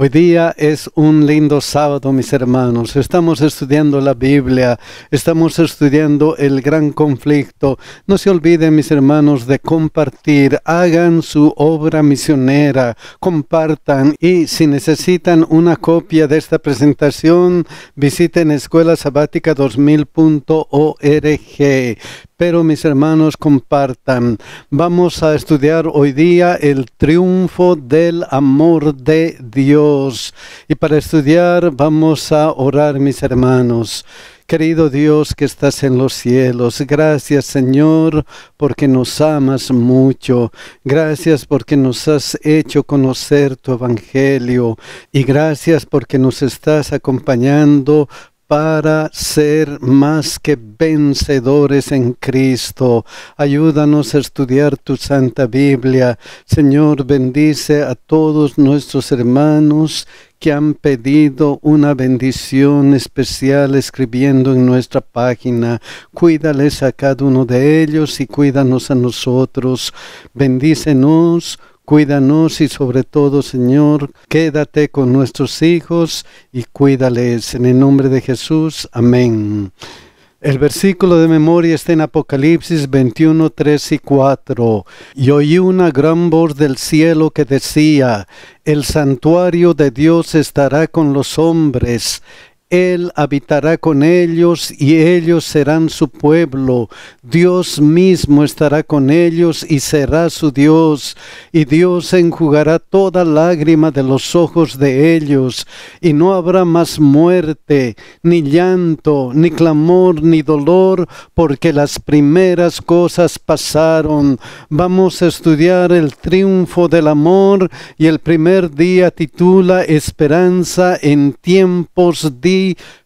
Hoy día es un lindo sábado, mis hermanos. Estamos estudiando la Biblia, estamos estudiando el gran conflicto. No se olviden, mis hermanos, de compartir. Hagan su obra misionera, compartan y si necesitan una copia de esta presentación, visiten escuelasabática 2000org pero mis hermanos compartan. Vamos a estudiar hoy día el triunfo del amor de Dios. Y para estudiar vamos a orar, mis hermanos. Querido Dios que estás en los cielos, gracias Señor porque nos amas mucho, gracias porque nos has hecho conocer tu evangelio y gracias porque nos estás acompañando para ser más que vencedores en Cristo. Ayúdanos a estudiar tu Santa Biblia. Señor, bendice a todos nuestros hermanos que han pedido una bendición especial escribiendo en nuestra página. Cuídales a cada uno de ellos y cuídanos a nosotros. Bendícenos Cuídanos y sobre todo, Señor, quédate con nuestros hijos y cuídales. En el nombre de Jesús. Amén. El versículo de memoria está en Apocalipsis 21, 3 y 4. Y oí una gran voz del cielo que decía, El santuario de Dios estará con los hombres, él habitará con ellos y ellos serán su pueblo. Dios mismo estará con ellos y será su Dios. Y Dios enjugará toda lágrima de los ojos de ellos. Y no habrá más muerte, ni llanto, ni clamor, ni dolor, porque las primeras cosas pasaron. Vamos a estudiar el triunfo del amor y el primer día titula Esperanza en tiempos difíciles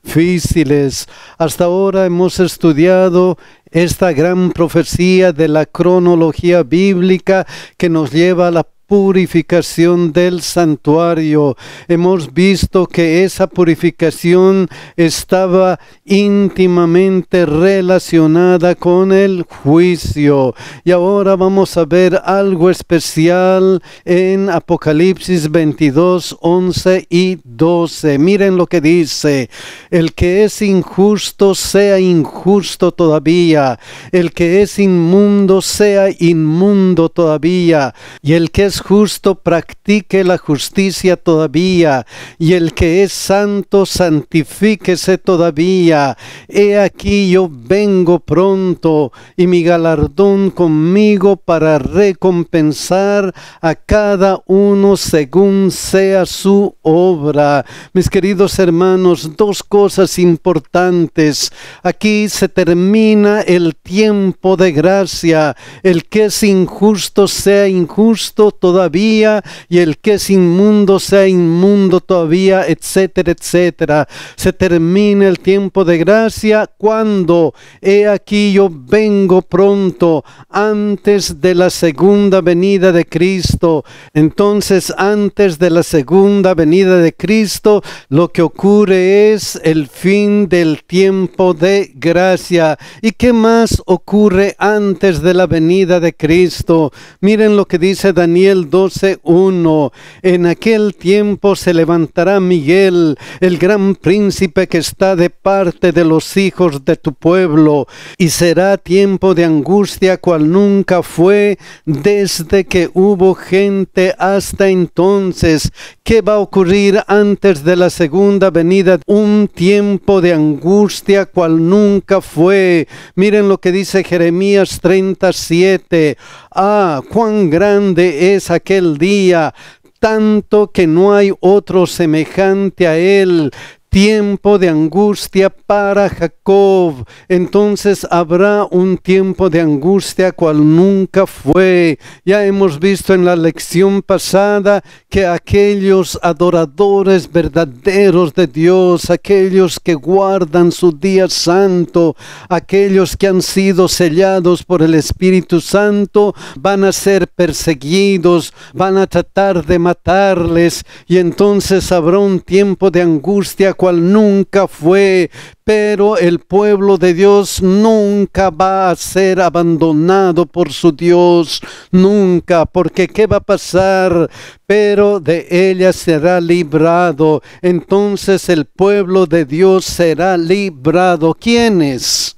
difíciles. Hasta ahora hemos estudiado esta gran profecía de la cronología bíblica que nos lleva a la purificación del santuario. Hemos visto que esa purificación estaba íntimamente relacionada con el juicio. Y ahora vamos a ver algo especial en Apocalipsis 22, 11 y 12. Miren lo que dice. El que es injusto sea injusto todavía. El que es inmundo sea inmundo todavía. Y el que es justo practique la justicia todavía, y el que es santo santifíquese todavía. He aquí yo vengo pronto, y mi galardón conmigo para recompensar a cada uno según sea su obra. Mis queridos hermanos, dos cosas importantes. Aquí se termina el tiempo de gracia. El que es injusto sea injusto todavía todavía y el que es inmundo sea inmundo todavía, etcétera, etcétera. Se termina el tiempo de gracia cuando, he aquí yo vengo pronto, antes de la segunda venida de Cristo. Entonces, antes de la segunda venida de Cristo, lo que ocurre es el fin del tiempo de gracia. ¿Y qué más ocurre antes de la venida de Cristo? Miren lo que dice Daniel 12:1. En aquel tiempo se levantará Miguel, el gran príncipe que está de parte de los hijos de tu pueblo, y será tiempo de angustia cual nunca fue desde que hubo gente hasta entonces. ¿Qué va a ocurrir antes de la segunda venida? Un tiempo de angustia cual nunca fue. Miren lo que dice Jeremías 37. Ah, cuán grande es aquel día, tanto que no hay otro semejante a Él, tiempo de angustia para Jacob, entonces habrá un tiempo de angustia cual nunca fue. Ya hemos visto en la lección pasada que aquellos adoradores verdaderos de Dios, aquellos que guardan su día santo, aquellos que han sido sellados por el Espíritu Santo, van a ser perseguidos, van a tratar de matarles y entonces habrá un tiempo de angustia cual nunca fue, pero el pueblo de Dios nunca va a ser abandonado por su Dios, nunca, porque ¿qué va a pasar? Pero de ella será librado. Entonces el pueblo de Dios será librado. ¿Quiénes?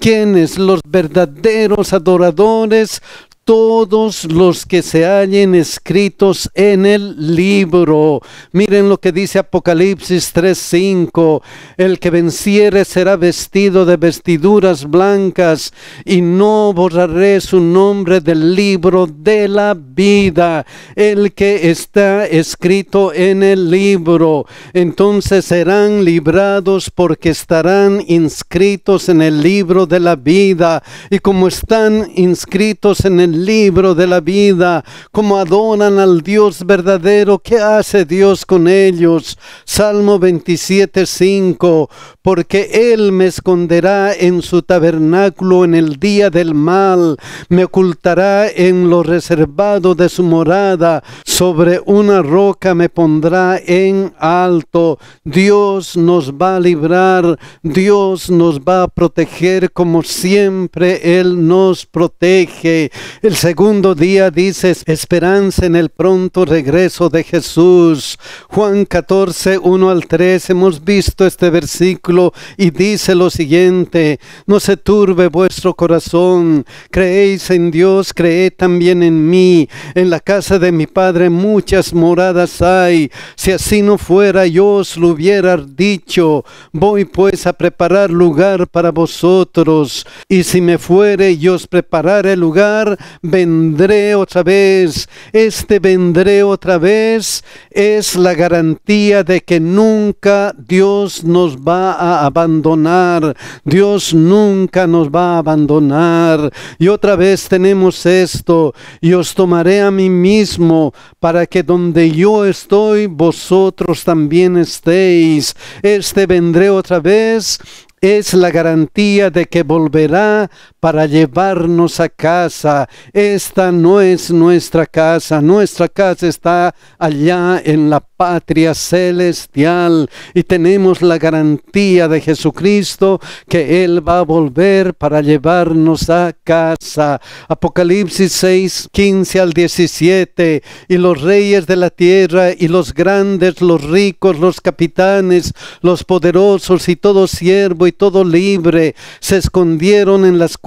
¿quiénes?, los verdaderos adoradores todos los que se hallen escritos en el libro. Miren lo que dice Apocalipsis 3:5. El que venciere será vestido de vestiduras blancas y no borraré su nombre del libro de la vida. El que está escrito en el libro. Entonces serán librados porque estarán inscritos en el libro de la vida. Y como están inscritos en el libro de la vida, como adoran al Dios verdadero, ¿qué hace Dios con ellos? Salmo 27, 5, porque Él me esconderá en su tabernáculo en el día del mal, me ocultará en lo reservado de su morada, sobre una roca me pondrá en alto, Dios nos va a librar, Dios nos va a proteger como siempre Él nos protege. El segundo día dices, esperanza en el pronto regreso de Jesús. Juan 14, 1 al 3, hemos visto este versículo y dice lo siguiente, no se turbe vuestro corazón, creéis en Dios, creed también en mí. En la casa de mi Padre muchas moradas hay, si así no fuera yo os lo hubiera dicho, voy pues a preparar lugar para vosotros, y si me fuere yo os prepararé lugar, vendré otra vez, este vendré otra vez es la garantía de que nunca Dios nos va a abandonar, Dios nunca nos va a abandonar. Y otra vez tenemos esto, y os tomaré a mí mismo para que donde yo estoy, vosotros también estéis. Este vendré otra vez es la garantía de que volverá para llevarnos a casa. Esta no es nuestra casa, nuestra casa está allá en la patria celestial y tenemos la garantía de Jesucristo que Él va a volver para llevarnos a casa. Apocalipsis 6, 15 al 17, y los reyes de la tierra y los grandes, los ricos, los capitanes, los poderosos y todo siervo y todo libre se escondieron en las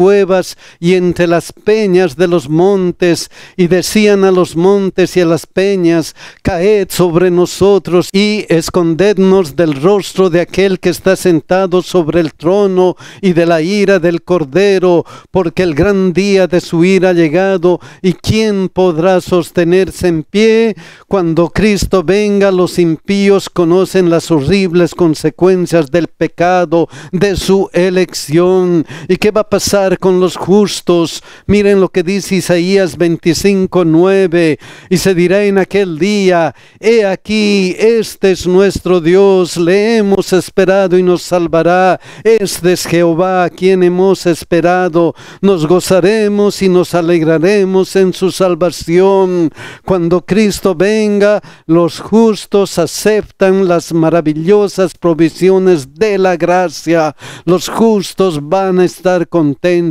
y entre las peñas de los montes, y decían a los montes y a las peñas, caed sobre nosotros y escondednos del rostro de aquel que está sentado sobre el trono y de la ira del Cordero, porque el gran día de su ira ha llegado, y quién podrá sostenerse en pie cuando Cristo venga, los impíos conocen las horribles consecuencias del pecado, de su elección. ¿Y qué va a pasar con los justos. Miren lo que dice Isaías 25:9 Y se dirá en aquel día, he aquí, este es nuestro Dios, le hemos esperado y nos salvará. Este es Jehová, quien hemos esperado. Nos gozaremos y nos alegraremos en su salvación. Cuando Cristo venga, los justos aceptan las maravillosas provisiones de la gracia. Los justos van a estar contentos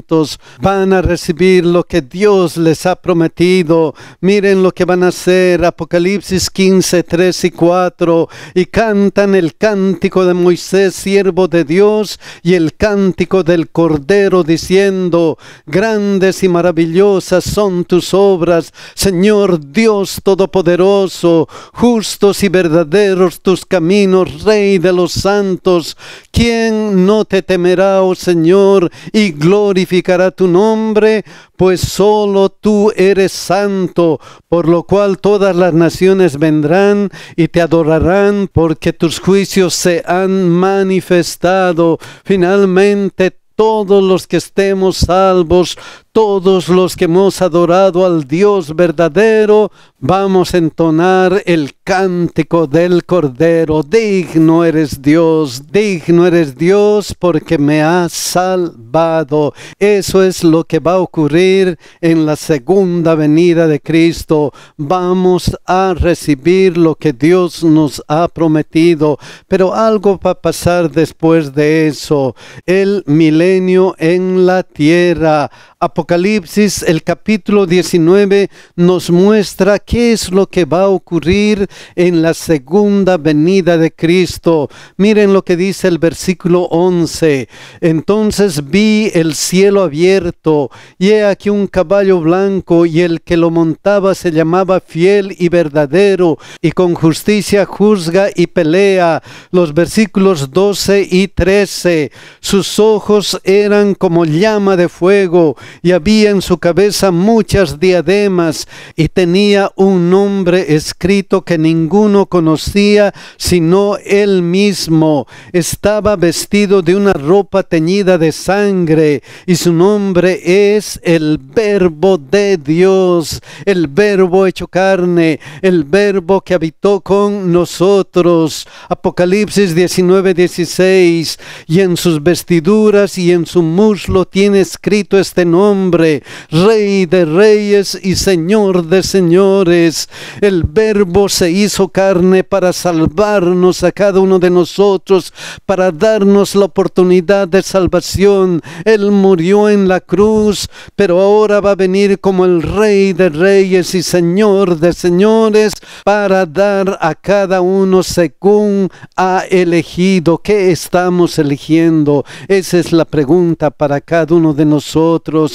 van a recibir lo que Dios les ha prometido. Miren lo que van a hacer, Apocalipsis 15, 3 y 4, y cantan el cántico de Moisés, siervo de Dios, y el cántico del Cordero, diciendo, grandes y maravillosas son tus obras, Señor Dios Todopoderoso, justos y verdaderos tus caminos, Rey de los santos. ¿Quién no te temerá, oh Señor, y gloria? glorificará tu nombre, pues solo tú eres santo, por lo cual todas las naciones vendrán y te adorarán, porque tus juicios se han manifestado. Finalmente, todos los que estemos salvos, todos los que hemos adorado al Dios verdadero, vamos a entonar el cántico del Cordero. Digno eres Dios, digno eres Dios porque me has salvado. Eso es lo que va a ocurrir en la segunda venida de Cristo. Vamos a recibir lo que Dios nos ha prometido. Pero algo va a pasar después de eso. El milenio en la tierra Apocalipsis, el capítulo 19, nos muestra qué es lo que va a ocurrir en la segunda venida de Cristo. Miren lo que dice el versículo 11. Entonces vi el cielo abierto, y he aquí un caballo blanco, y el que lo montaba se llamaba fiel y verdadero, y con justicia juzga y pelea. Los versículos 12 y 13. Sus ojos eran como llama de fuego y había en su cabeza muchas diademas y tenía un nombre escrito que ninguno conocía sino él mismo. Estaba vestido de una ropa teñida de sangre y su nombre es el verbo de Dios, el verbo hecho carne, el verbo que habitó con nosotros. Apocalipsis 19, 16. Y en sus vestiduras y en su muslo tiene escrito este nombre hombre, Rey de reyes y Señor de señores. El Verbo se hizo carne para salvarnos a cada uno de nosotros, para darnos la oportunidad de salvación. Él murió en la cruz, pero ahora va a venir como el Rey de reyes y Señor de señores para dar a cada uno según ha elegido. ¿Qué estamos eligiendo? Esa es la pregunta para cada uno de nosotros.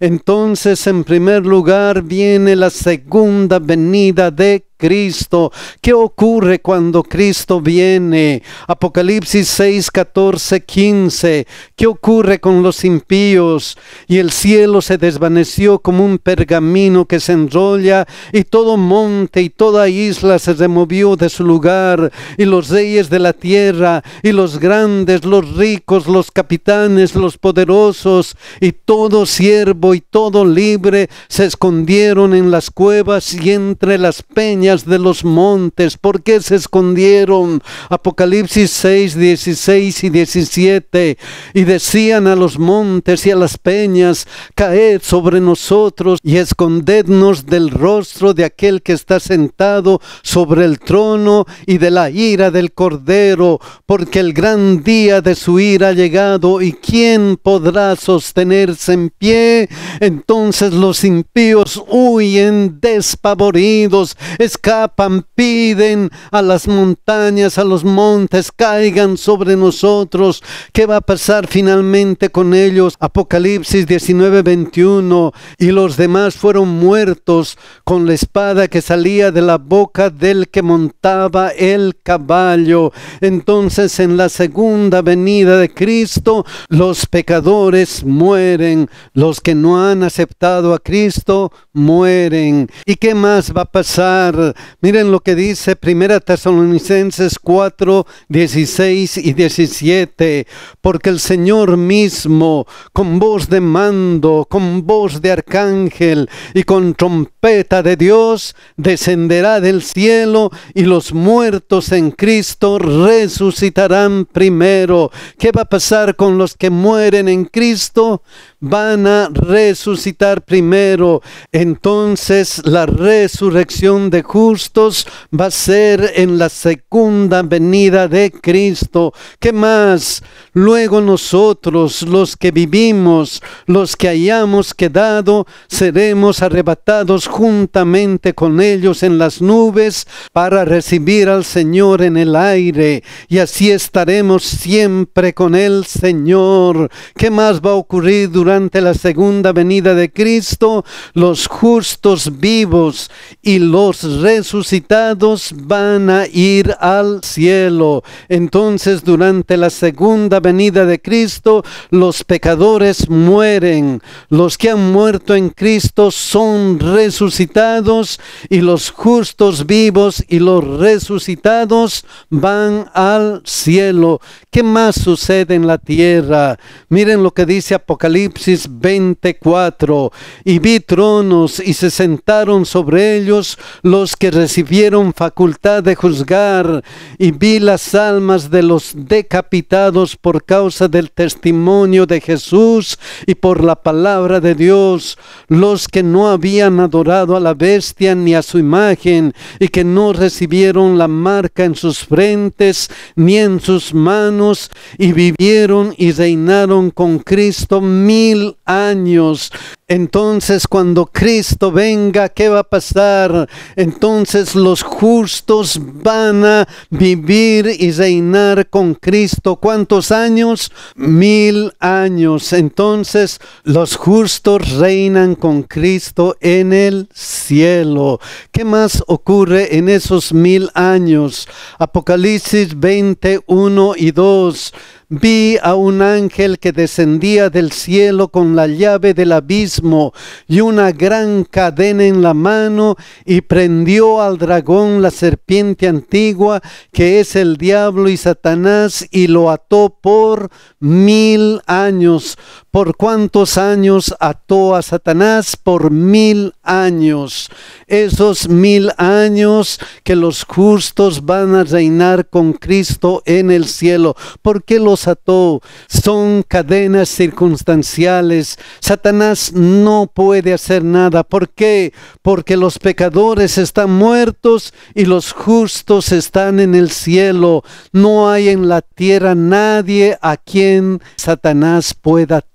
Entonces, en primer lugar, viene la segunda venida de Cristo. ¿Qué ocurre cuando Cristo viene? Apocalipsis 6, 14, 15. ¿Qué ocurre con los impíos? Y el cielo se desvaneció como un pergamino que se enrolla, y todo monte y toda isla se removió de su lugar, y los reyes de la tierra, y los grandes, los ricos, los capitanes, los poderosos, y todo siervo y todo libre se escondieron en las cuevas y entre las peñas de los montes? porque se escondieron? Apocalipsis 6, 16 y 17. Y decían a los montes y a las peñas, caed sobre nosotros y escondednos del rostro de aquel que está sentado sobre el trono y de la ira del cordero, porque el gran día de su ira ha llegado y quién podrá sostenerse en pie. Entonces los impíos huyen despavoridos, escapan, piden a las montañas, a los montes, caigan sobre nosotros. ¿Qué va a pasar finalmente con ellos? Apocalipsis 19, 21. Y los demás fueron muertos con la espada que salía de la boca del que montaba el caballo. Entonces en la segunda venida de Cristo, los pecadores mueren. Los que no han aceptado a Cristo mueren. ¿Y qué más va a pasar? Miren lo que dice Primera Tesalonicenses 4, 16 y 17. Porque el Señor mismo, con voz de mando, con voz de arcángel y con trompeta de Dios, descenderá del cielo y los muertos en Cristo resucitarán primero. ¿Qué va a pasar con los que mueren en Cristo? van a resucitar primero. Entonces la resurrección de justos va a ser en la segunda venida de Cristo. ¿Qué más? Luego nosotros, los que vivimos, los que hayamos quedado, seremos arrebatados juntamente con ellos en las nubes para recibir al Señor en el aire. Y así estaremos siempre con el Señor. ¿Qué más va a ocurrir durante la segunda venida de Cristo? Los justos vivos y los resucitados van a ir al cielo. Entonces durante la segunda venida de Cristo, los pecadores mueren, los que han muerto en Cristo son resucitados y los justos vivos y los resucitados van al cielo. ¿Qué más sucede en la tierra? Miren lo que dice Apocalipsis 24. Y vi tronos y se sentaron sobre ellos los que recibieron facultad de juzgar y vi las almas de los decapitados por causa del testimonio de Jesús y por la palabra de Dios, los que no habían adorado a la bestia ni a su imagen y que no recibieron la marca en sus frentes ni en sus manos y vivieron y reinaron con Cristo mil años. Entonces cuando Cristo venga, ¿qué va a pasar? Entonces los justos van a vivir y reinar con Cristo. ¿Cuántos años? años, mil años. Entonces los justos reinan con Cristo en el cielo. ¿Qué más ocurre en esos mil años? Apocalipsis 21 y 2 vi a un ángel que descendía del cielo con la llave del abismo y una gran cadena en la mano y prendió al dragón la serpiente antigua que es el diablo y Satanás y lo ató por mil años. ¿Por cuántos años ató a Satanás? Por mil años. Esos mil años que los justos van a reinar con Cristo en el cielo. Porque los son cadenas circunstanciales. Satanás no puede hacer nada. ¿Por qué? Porque los pecadores están muertos y los justos están en el cielo. No hay en la tierra nadie a quien Satanás pueda tener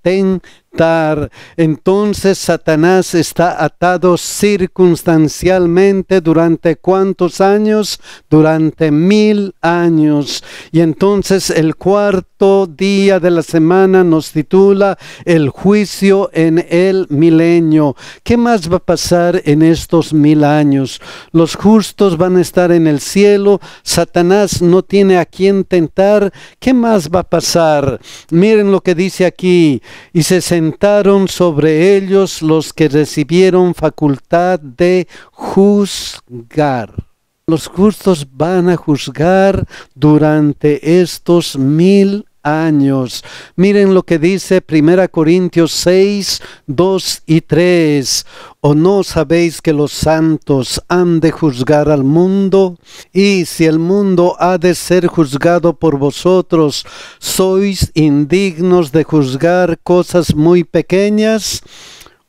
entonces Satanás está atado circunstancialmente durante cuántos años? Durante mil años. Y entonces el cuarto día de la semana nos titula El juicio en el milenio. ¿Qué más va a pasar en estos mil años? Los justos van a estar en el cielo, Satanás no tiene a quien tentar. ¿Qué más va a pasar? Miren lo que dice aquí. Y se sobre ellos los que recibieron facultad de juzgar. Los justos van a juzgar durante estos mil años. Miren lo que dice 1 Corintios 6, 2 y 3. ¿O no sabéis que los santos han de juzgar al mundo? Y si el mundo ha de ser juzgado por vosotros, ¿sois indignos de juzgar cosas muy pequeñas?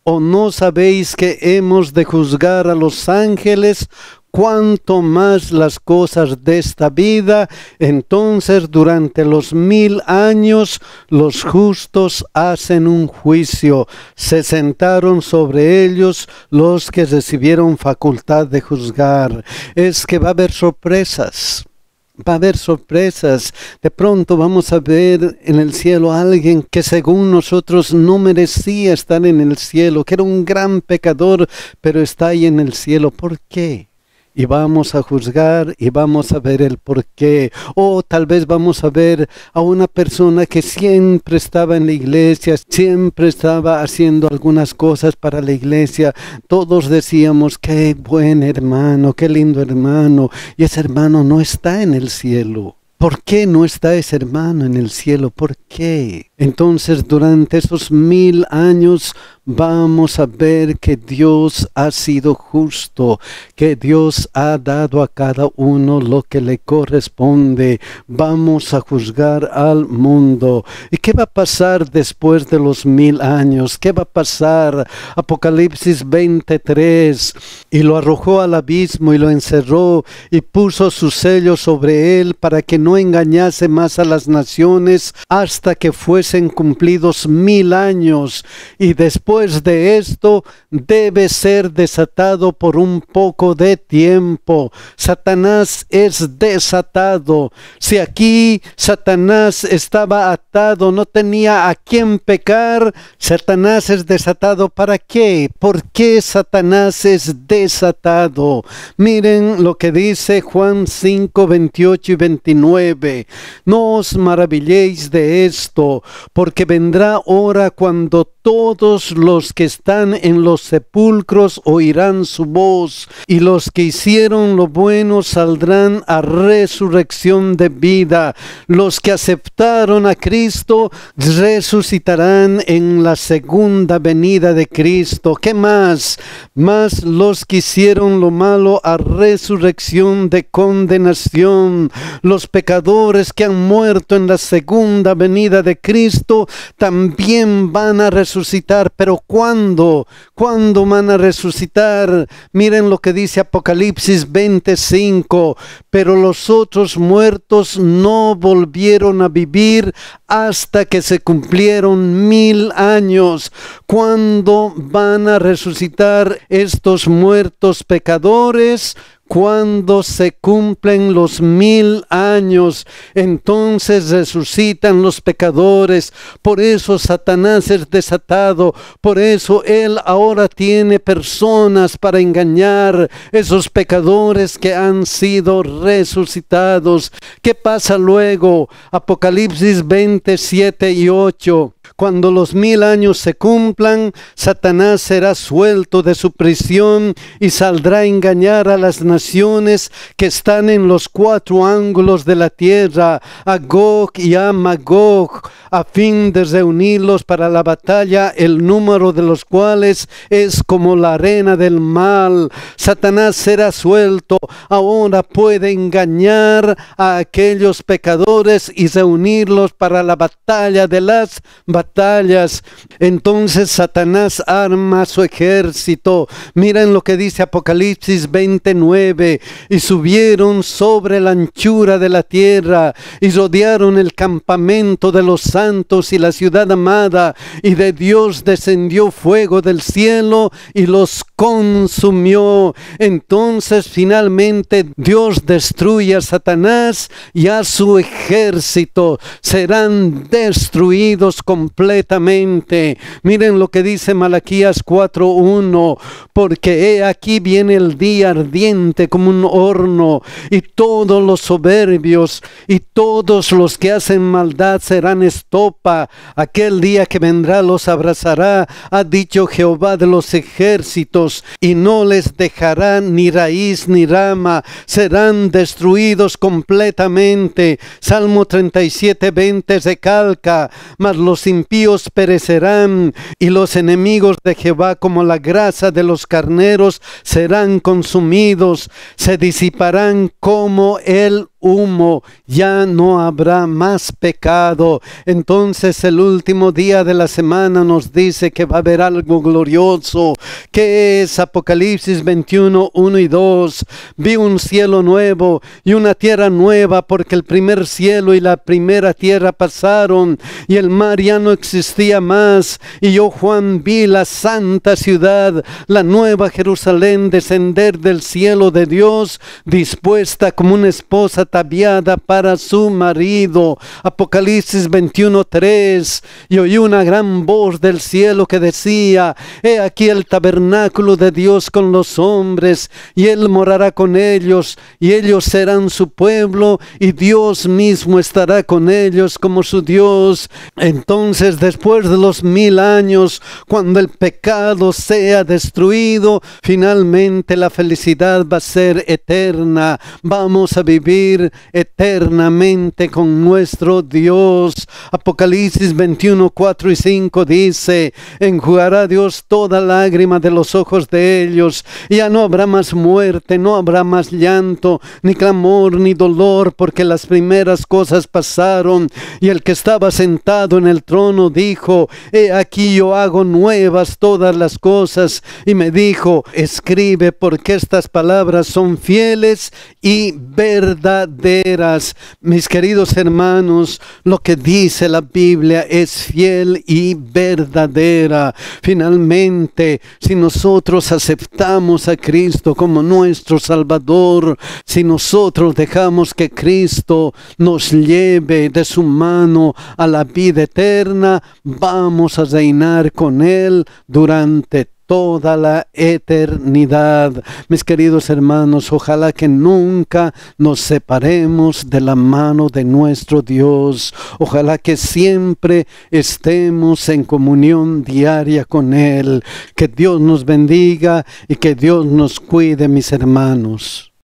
¿O no sabéis que hemos de juzgar a los ángeles cuanto más las cosas de esta vida, entonces durante los mil años los justos hacen un juicio. Se sentaron sobre ellos los que recibieron facultad de juzgar. Es que va a haber sorpresas. Va a haber sorpresas. De pronto vamos a ver en el cielo a alguien que según nosotros no merecía estar en el cielo, que era un gran pecador, pero está ahí en el cielo. ¿Por qué? y vamos a juzgar y vamos a ver el por qué. O tal vez vamos a ver a una persona que siempre estaba en la iglesia, siempre estaba haciendo algunas cosas para la iglesia. Todos decíamos, qué buen hermano, qué lindo hermano. Y ese hermano no está en el cielo. ¿Por qué no está ese hermano en el cielo? ¿Por qué? Entonces durante esos mil años vamos a ver que Dios ha sido justo, que Dios ha dado a cada uno lo que le corresponde. Vamos a juzgar al mundo. ¿Y qué va a pasar después de los mil años? ¿Qué va a pasar? Apocalipsis 23. Y lo arrojó al abismo y lo encerró y puso su sello sobre él para que no engañase más a las naciones hasta que fuese cumplidos mil años, y después de esto debe ser desatado por un poco de tiempo. Satanás es desatado. Si aquí Satanás estaba atado, no tenía a quién pecar, Satanás es desatado. ¿Para qué? ¿Por qué Satanás es desatado? Miren lo que dice Juan 5, 28 y 29. No os maravilléis de esto, porque vendrá hora cuando todos los que están en los sepulcros oirán su voz, y los que hicieron lo bueno saldrán a resurrección de vida. Los que aceptaron a Cristo resucitarán en la segunda venida de Cristo. ¿Qué más? Más los que hicieron lo malo a resurrección de condenación. Los pecadores que han muerto en la segunda venida de Cristo también van a resucitar resucitar, pero ¿cuándo? ¿Cuándo van a resucitar? Miren lo que dice Apocalipsis 25, pero los otros muertos no volvieron a vivir hasta que se cumplieron mil años. ¿Cuándo van a resucitar estos muertos pecadores? cuando se cumplen los mil años, entonces resucitan los pecadores. Por eso Satanás es desatado, por eso él ahora tiene personas para engañar esos pecadores que han sido resucitados. ¿Qué pasa luego? Apocalipsis 27 y 8. Cuando los mil años se cumplan, Satanás será suelto de su prisión y saldrá a engañar a las naciones que están en los cuatro ángulos de la tierra, a Gog y a Magog, a fin de reunirlos para la batalla, el número de los cuales es como la arena del mal. Satanás será suelto, ahora puede engañar a aquellos pecadores y reunirlos para la batalla de las batallas entonces Satanás arma su ejército. Miren lo que dice Apocalipsis 29. Y subieron sobre la anchura de la tierra y rodearon el campamento de los santos y la ciudad amada. Y de Dios descendió fuego del cielo y los consumió. Entonces finalmente Dios destruye a Satanás y a su ejército. Serán destruidos como completamente. Miren lo que dice Malaquías 4.1, porque he aquí viene el día ardiente como un horno, y todos los soberbios y todos los que hacen maldad serán estopa. Aquel día que vendrá los abrazará, ha dicho Jehová de los ejércitos, y no les dejará ni raíz ni rama, serán destruidos completamente. Salmo 37.20 se calca, mas los impíos perecerán, y los enemigos de Jehová como la grasa de los carneros serán consumidos, se disiparán como el humo, ya no habrá más pecado. Entonces el último día de la semana nos dice que va a haber algo glorioso, que es Apocalipsis 21, 1 y 2. Vi un cielo nuevo y una tierra nueva, porque el primer cielo y la primera tierra pasaron y el mar ya no existía más. Y yo, Juan, vi la santa ciudad, la nueva Jerusalén, descender del cielo de Dios, dispuesta como una esposa ataviada para su marido. Apocalipsis 21.3. Y oí una gran voz del cielo que decía, He aquí el tabernáculo de Dios con los hombres, y Él morará con ellos, y ellos serán su pueblo, y Dios mismo estará con ellos como su Dios. Entonces, después de los mil años, cuando el pecado sea destruido, finalmente la felicidad va a ser eterna. Vamos a vivir eternamente con nuestro Dios. Apocalipsis 21, 4 y 5 dice, enjugará Dios toda lágrima de los ojos de ellos, ya no habrá más muerte, no habrá más llanto, ni clamor, ni dolor, porque las primeras cosas pasaron, y el que estaba sentado en el trono dijo, he aquí yo hago nuevas todas las cosas, y me dijo, escribe porque estas palabras son fieles y verdaderas mis queridos hermanos, lo que dice la Biblia es fiel y verdadera. Finalmente, si nosotros aceptamos a Cristo como nuestro Salvador, si nosotros dejamos que Cristo nos lleve de su mano a la vida eterna, vamos a reinar con Él durante toda la eternidad. Mis queridos hermanos, ojalá que nunca nos separemos de la mano de nuestro Dios. Ojalá que siempre estemos en comunión diaria con Él. Que Dios nos bendiga y que Dios nos cuide, mis hermanos.